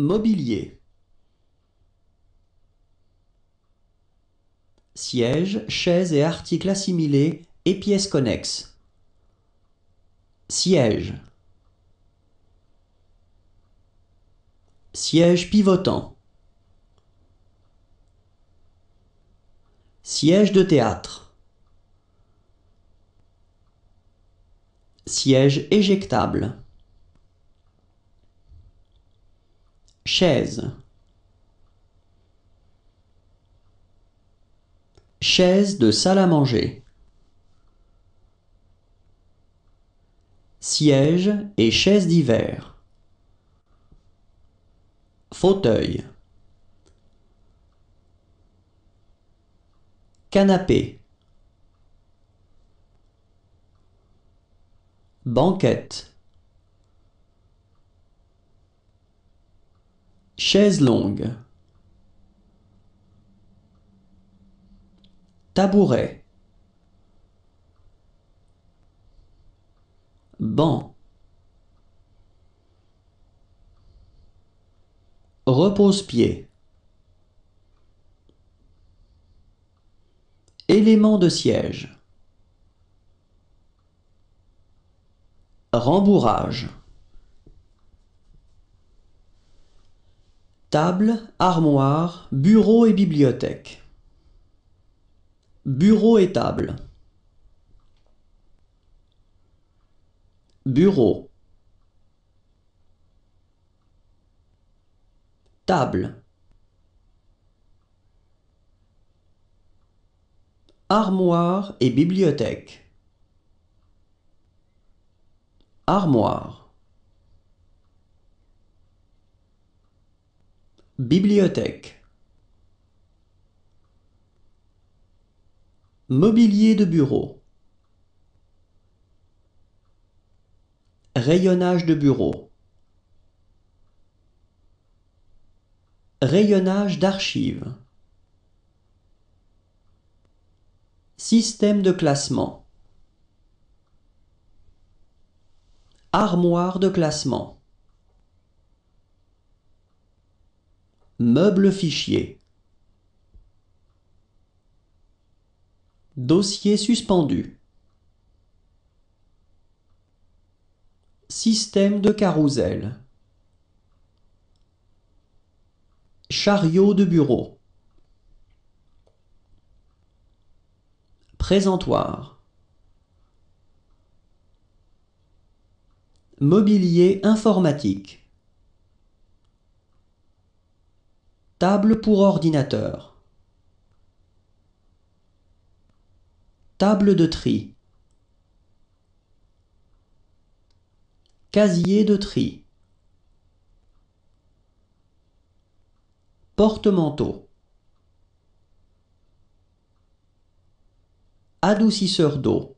Mobilier siège, chaises et articles assimilés et pièces connexes. Siège Siège pivotant Siège de théâtre. Siège éjectable. chaise chaise de salle à manger siège et chaise d'hiver fauteuil canapé banquette Chaise longue. Tabouret. Banc. Repose-pied. Élément de siège. Rembourrage. Table, armoire, bureau et bibliothèque. Bureau et table. Bureau. Table. Armoire et bibliothèque. Armoire. Bibliothèque Mobilier de bureau Rayonnage de bureau Rayonnage d'archives Système de classement Armoire de classement Meuble fichier. Dossier suspendu. Système de carrousel. Chariot de bureau. Présentoir. Mobilier informatique. Table pour ordinateur. Table de tri. Casier de tri. Porte-manteau. Adoucisseur d'eau.